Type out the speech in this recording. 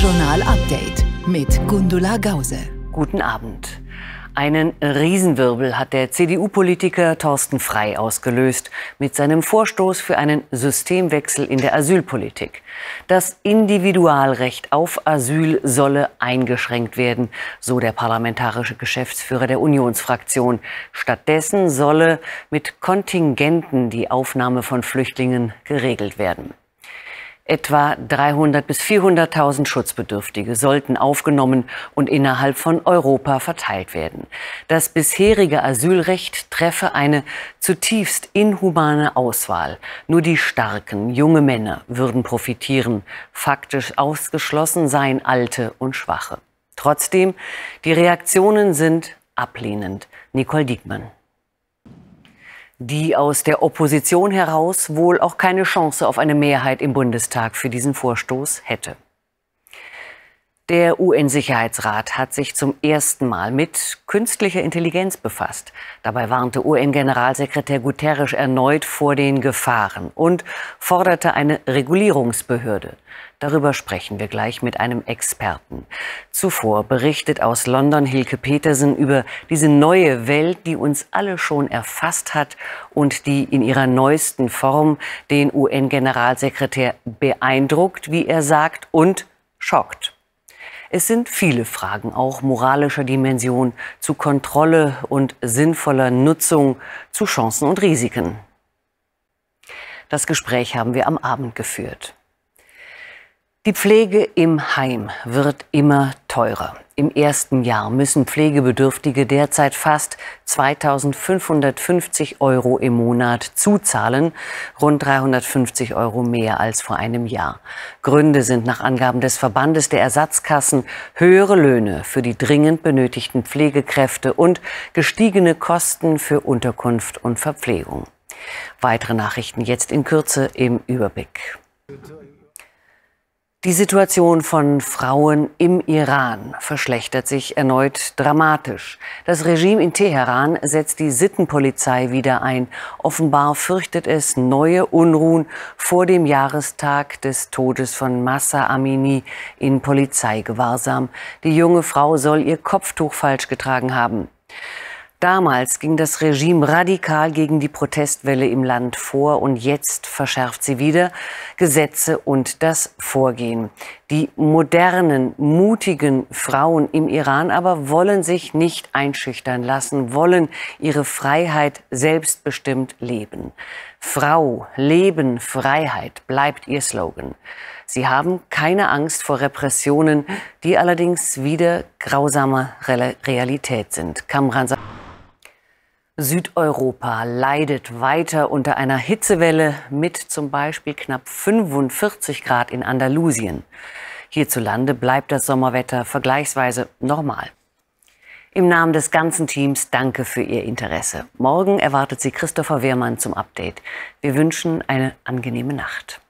Journal Update mit Gundula Gause. Guten Abend. Einen Riesenwirbel hat der CDU-Politiker Thorsten Frei ausgelöst mit seinem Vorstoß für einen Systemwechsel in der Asylpolitik. Das Individualrecht auf Asyl solle eingeschränkt werden, so der parlamentarische Geschäftsführer der Unionsfraktion. Stattdessen solle mit Kontingenten die Aufnahme von Flüchtlingen geregelt werden. Etwa 300 bis 400.000 Schutzbedürftige sollten aufgenommen und innerhalb von Europa verteilt werden. Das bisherige Asylrecht treffe eine zutiefst inhumane Auswahl. Nur die starken, junge Männer würden profitieren. Faktisch ausgeschlossen seien Alte und Schwache. Trotzdem, die Reaktionen sind ablehnend. Nicole Diekmann die aus der Opposition heraus wohl auch keine Chance auf eine Mehrheit im Bundestag für diesen Vorstoß hätte. Der UN-Sicherheitsrat hat sich zum ersten Mal mit künstlicher Intelligenz befasst. Dabei warnte UN-Generalsekretär Guterres erneut vor den Gefahren und forderte eine Regulierungsbehörde. Darüber sprechen wir gleich mit einem Experten. Zuvor berichtet aus London Hilke Petersen über diese neue Welt, die uns alle schon erfasst hat und die in ihrer neuesten Form den UN-Generalsekretär beeindruckt, wie er sagt, und schockt. Es sind viele Fragen, auch moralischer Dimension, zu Kontrolle und sinnvoller Nutzung, zu Chancen und Risiken. Das Gespräch haben wir am Abend geführt. Die Pflege im Heim wird immer teurer. Im ersten Jahr müssen Pflegebedürftige derzeit fast 2550 Euro im Monat zuzahlen, rund 350 Euro mehr als vor einem Jahr. Gründe sind nach Angaben des Verbandes der Ersatzkassen höhere Löhne für die dringend benötigten Pflegekräfte und gestiegene Kosten für Unterkunft und Verpflegung. Weitere Nachrichten jetzt in Kürze im Überblick. Die Situation von Frauen im Iran verschlechtert sich erneut dramatisch. Das Regime in Teheran setzt die Sittenpolizei wieder ein. Offenbar fürchtet es neue Unruhen vor dem Jahrestag des Todes von Massa Amini in Polizeigewahrsam. Die junge Frau soll ihr Kopftuch falsch getragen haben. Damals ging das Regime radikal gegen die Protestwelle im Land vor und jetzt verschärft sie wieder Gesetze und das Vorgehen. Die modernen, mutigen Frauen im Iran aber wollen sich nicht einschüchtern lassen, wollen ihre Freiheit selbstbestimmt leben. Frau, Leben, Freiheit bleibt ihr Slogan. Sie haben keine Angst vor Repressionen, die allerdings wieder grausame Realität sind. Kamran sagt, Südeuropa leidet weiter unter einer Hitzewelle mit zum Beispiel knapp 45 Grad in Andalusien. Hierzulande bleibt das Sommerwetter vergleichsweise normal. Im Namen des ganzen Teams danke für Ihr Interesse. Morgen erwartet Sie Christopher Wehrmann zum Update. Wir wünschen eine angenehme Nacht.